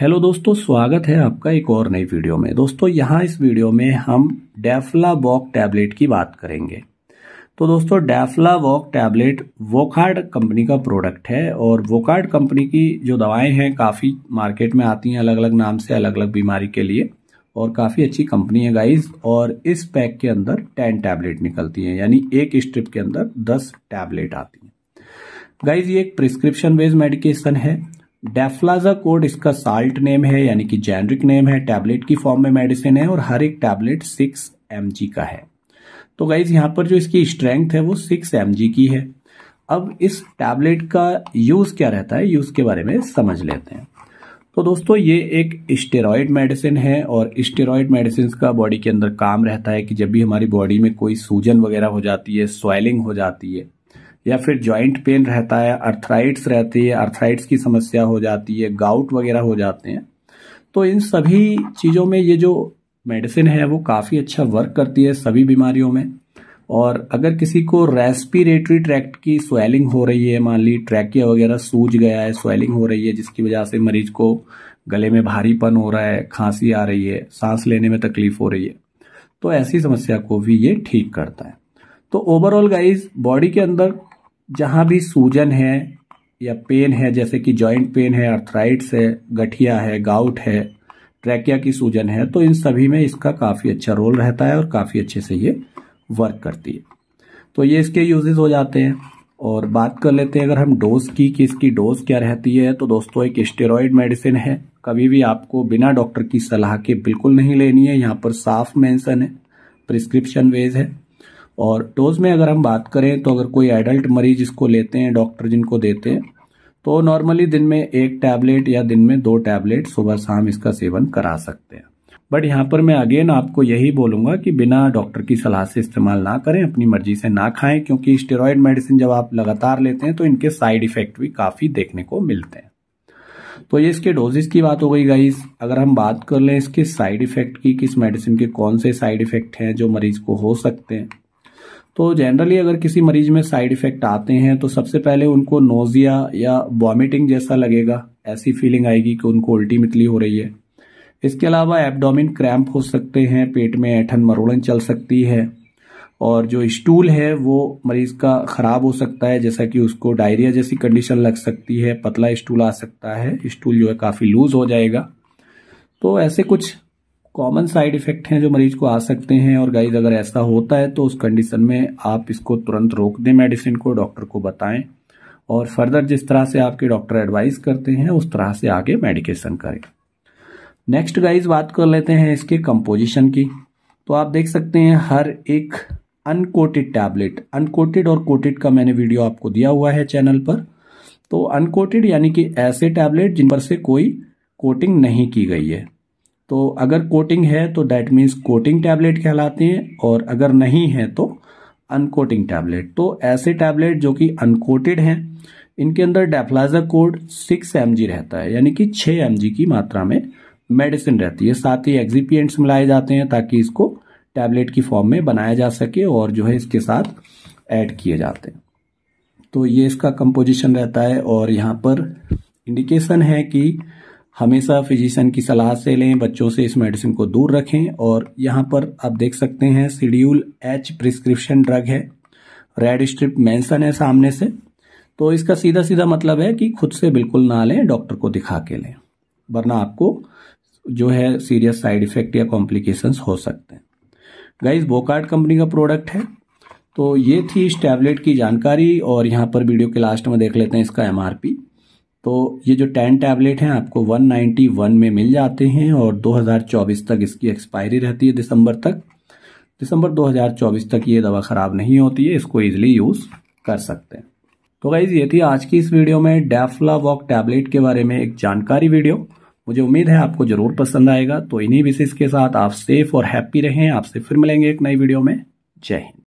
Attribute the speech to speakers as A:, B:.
A: hello दोस्तों स्वागत है आपका एक और नई वीडियो में दोस्तों यहाँ इस वीडियो में हम डेफला वॉक टैबलेट की बात करेंगे तो दोस्तों डेफला वॉक टैबलेट वोकार्ड कंपनी का प्रोडक्ट है और वोकार्ड कंपनी की जो दवाएं हैं काफ़ी मार्केट में आती हैं अलग अलग नाम से अलग अलग बीमारी के लिए और काफ़ी अच्छी कंपनी है गाइज और इस पैक के अंदर टेन टैबलेट निकलती हैं यानी एक स्ट्रिप के अंदर दस टैबलेट आती हैं गाइज ये एक प्रिस्क्रिप्शन बेस्ड मेडिकेशन है डेफ्लाजा कोड इसका साल्ट नेम है यानी कि जेनरिक नेम है टैबलेट की फॉर्म में मेडिसिन है और हर एक टैबलेट सिक्स एम का है तो गाइज यहाँ पर जो इसकी स्ट्रेंथ है वो सिक्स एम की है अब इस टैबलेट का यूज क्या रहता है यूज के बारे में समझ लेते हैं तो दोस्तों ये एक स्टेरॉयड मेडिसिन है और स्टेरॉयड मेडिसिन का बॉडी के अंदर काम रहता है कि जब भी हमारी बॉडी में कोई सूजन वगैरह हो जाती है स्वेलिंग हो जाती है या फिर जॉइंट पेन रहता है अर्थराइट्स रहती है अर्थराइट्स की समस्या हो जाती है गाउट वगैरह हो जाते हैं तो इन सभी चीज़ों में ये जो मेडिसिन है वो काफ़ी अच्छा वर्क करती है सभी बीमारियों में और अगर किसी को रेस्पिरेटरी ट्रैक्ट की स्वेलिंग हो रही है मान ली ट्रैकिया वगैरह सूज गया है स्वेलिंग हो रही है जिसकी वजह से मरीज को गले में भारीपन हो रहा है खांसी आ रही है सांस लेने में तकलीफ हो रही है तो ऐसी समस्या को भी ये ठीक करता है तो ओवरऑल गाइज बॉडी के अंदर जहाँ भी सूजन है या पेन है जैसे कि जॉइंट पेन है अर्थराइट्स है गठिया है गाउट है ट्रैकिया की सूजन है तो इन सभी में इसका काफ़ी अच्छा रोल रहता है और काफ़ी अच्छे से ये वर्क करती है तो ये इसके यूजेज हो जाते हैं और बात कर लेते हैं अगर हम डोज की कि इसकी डोज क्या रहती है तो दोस्तों एक स्टेरॉयड मेडिसिन है कभी भी आपको बिना डॉक्टर की सलाह के बिल्कुल नहीं लेनी है यहाँ पर साफ मेंशन है प्रिस्क्रिप्शन वेज है और डोज में अगर हम बात करें तो अगर कोई एडल्ट मरीज इसको लेते हैं डॉक्टर जिनको देते हैं तो नॉर्मली दिन में एक टैबलेट या दिन में दो टैबलेट सुबह शाम इसका सेवन करा सकते हैं बट यहाँ पर मैं अगेन आपको यही बोलूंगा कि बिना डॉक्टर की सलाह से इस्तेमाल ना करें अपनी मर्जी से ना खाएं क्योंकि स्टेरॉयड मेडिसिन जब आप लगातार लेते हैं तो इनके साइड इफेक्ट भी काफ़ी देखने को मिलते हैं तो ये इसके डोजेस की बात हो गई गाइस अगर हम बात कर लें इसके साइड इफेक्ट की किस मेडिसिन के कौन से साइड इफेक्ट हैं जो मरीज को हो सकते हैं तो जनरली अगर किसी मरीज में साइड इफेक्ट आते हैं तो सबसे पहले उनको नोजिया या वॉमिटिंग जैसा लगेगा ऐसी फीलिंग आएगी कि उनको उल्टी मितली हो रही है इसके अलावा एब्डोमिन क्रैम्प हो सकते हैं पेट में ऐठन मरोड़न चल सकती है और जो स्टूल है वो मरीज का खराब हो सकता है जैसा कि उसको डायरिया जैसी कंडीशन लग सकती है पतला स्टूल आ सकता है स्टूल जो है काफ़ी लूज हो जाएगा तो ऐसे कुछ कॉमन साइड इफेक्ट हैं जो मरीज को आ सकते हैं और गाइज अगर ऐसा होता है तो उस कंडीशन में आप इसको तुरंत रोक दें मेडिसिन को डॉक्टर को बताएं और फर्दर जिस तरह से आपके डॉक्टर एडवाइस करते हैं उस तरह से आगे मेडिकेशन करें नेक्स्ट गाइज बात कर लेते हैं इसके कंपोजिशन की तो आप देख सकते हैं हर एक अनकोटेड टैबलेट अनकोटेड और कोटेड का मैंने वीडियो आपको दिया हुआ है चैनल पर तो अनकोटेड यानी कि ऐसे टैबलेट जिन पर से कोई कोटिंग नहीं की गई है तो अगर कोटिंग है तो डैट मीन्स कोटिंग टैबलेट कहलाते हैं और अगर नहीं है तो अनकोटिंग टैबलेट तो ऐसे टैबलेट जो कि अनकोटेड हैं इनके अंदर डेफ्लाजा कोड सिक्स एम रहता है यानी कि छः एम की मात्रा में मेडिसिन रहती है साथ ही एग्जीपियंट्स मिलाए जाते हैं ताकि इसको टैबलेट की फॉर्म में बनाया जा सके और जो है इसके साथ ऐड किए जाते हैं तो ये इसका कंपोजिशन रहता है और यहाँ पर इंडिकेशन है कि हमेशा फिजिशियन की सलाह से लें बच्चों से इस मेडिसिन को दूर रखें और यहाँ पर आप देख सकते हैं शेड्यूल एच प्रिस्क्रिप्शन ड्रग है रेड स्ट्रिप मेंशन है सामने से तो इसका सीधा सीधा मतलब है कि खुद से बिल्कुल ना लें डॉक्टर को दिखा के लें वरना आपको जो है सीरियस साइड इफेक्ट या कॉम्प्लिकेशंस हो सकते हैं गाइज बोकार्ड कंपनी का प्रोडक्ट है तो ये थी इस टैबलेट की जानकारी और यहाँ पर वीडियो के लास्ट में देख लेते हैं इसका एमआरपी तो ये जो टेन टैबलेट हैं आपको 191 में मिल जाते हैं और 2024 तक इसकी एक्सपायरी रहती है दिसंबर तक दिसंबर 2024 तक ये दवा ख़राब नहीं होती है इसको ईजिली यूज़ कर सकते हैं तो गाइज ये थी आज की इस वीडियो में डेफला वॉक टैबलेट के बारे में एक जानकारी वीडियो मुझे उम्मीद है आपको ज़रूर पसंद आएगा तो इन्हीं विशेष के साथ आप सेफ और हैप्पी रहें आपसे फिर मिलेंगे एक नई वीडियो में जय हिंद